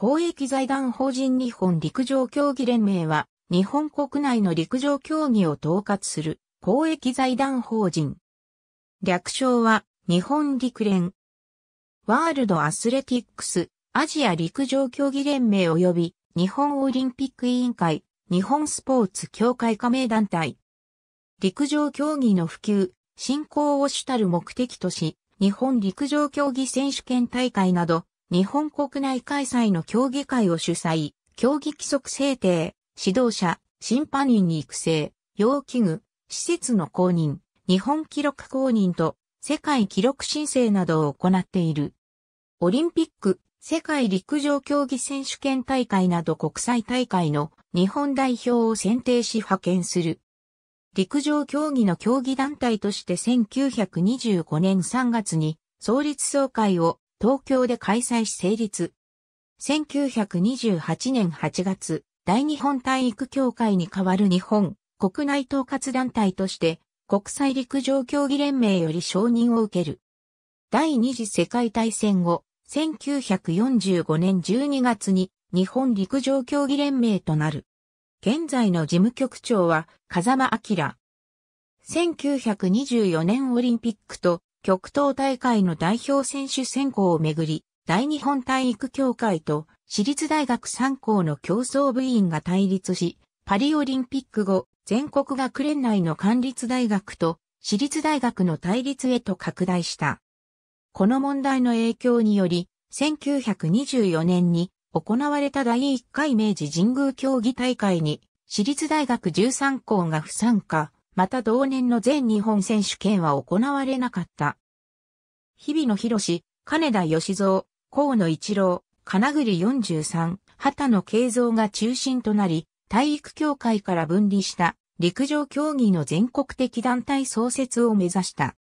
公益財団法人日本陸上競技連盟は、日本国内の陸上競技を統括する公益財団法人。略称は日本陸連。ワールドアスレティックス、アジア陸上競技連盟及び日本オリンピック委員会、日本スポーツ協会加盟団体。陸上競技の普及、振興を主たる目的とし、日本陸上競技選手権大会など、日本国内開催の競技会を主催、競技規則制定、指導者、審判員に育成、要器具、施設の公認、日本記録公認と世界記録申請などを行っている。オリンピック、世界陸上競技選手権大会など国際大会の日本代表を選定し派遣する。陸上競技の競技団体として1925年3月に創立総会を東京で開催し成立。1928年8月、大日本体育協会に代わる日本国内統括団体として国際陸上競技連盟より承認を受ける。第二次世界大戦後、1945年12月に日本陸上競技連盟となる。現在の事務局長は風間明。1924年オリンピックと極東大会の代表選手選考をめぐり、大日本体育協会と私立大学3校の競争部員が対立し、パリオリンピック後、全国学連内の管立大学と私立大学の対立へと拡大した。この問題の影響により、1924年に行われた第1回明治神宮競技大会に、私立大学13校が不参加、また同年の全日本選手権は行われなかった。日々野博金田義蔵、河野一郎、金栗43、畑野慶三が中心となり、体育協会から分離した陸上競技の全国的団体創設を目指した。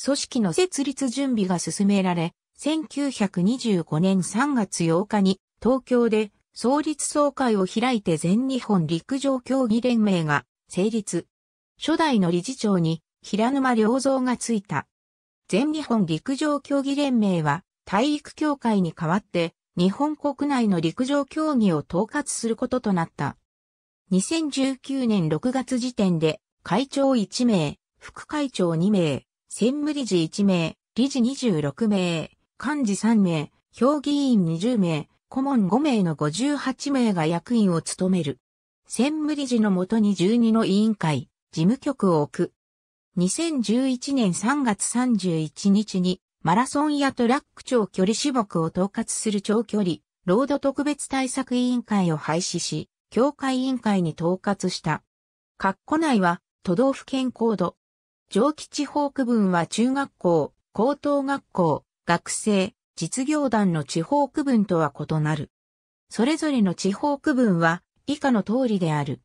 組織の設立準備が進められ、1925年3月8日に東京で創立総会を開いて全日本陸上競技連盟が成立。初代の理事長に平沼良三がついた。全日本陸上競技連盟は体育協会に代わって日本国内の陸上競技を統括することとなった。2019年6月時点で会長1名、副会長2名、専務理事1名、理事26名、幹事3名、評議員20名、顧問5名の58名が役員を務める。専務理事のもとに12の委員会、事務局を置く。2011年3月31日にマラソンやトラック長距離種目を統括する長距離、ロード特別対策委員会を廃止し、協会委員会に統括した。括弧内は都道府県コード。上記地方区分は中学校、高等学校、学生、実業団の地方区分とは異なる。それぞれの地方区分は以下の通りである。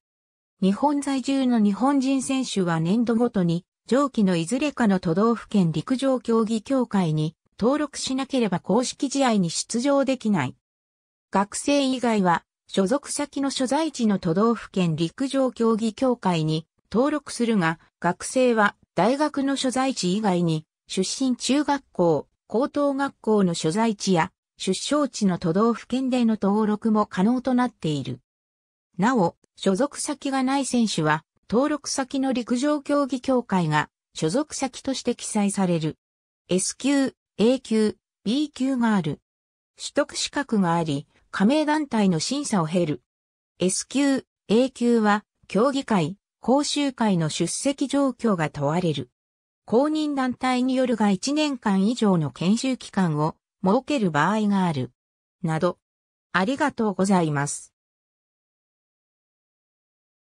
日本在住の日本人選手は年度ごとに、上記のいずれかの都道府県陸上競技協会に登録しなければ公式試合に出場できない。学生以外は、所属先の所在地の都道府県陸上競技協会に登録するが、学生は大学の所在地以外に、出身中学校、高等学校の所在地や、出生地の都道府県での登録も可能となっている。なお、所属先がない選手は、登録先の陸上競技協会が所属先として記載される。S 級、A 級、B 級がある。取得資格があり、加盟団体の審査を経る。S 級、A 級は、競技会、講習会の出席状況が問われる。公認団体によるが1年間以上の研修期間を設ける場合がある。など。ありがとうございます。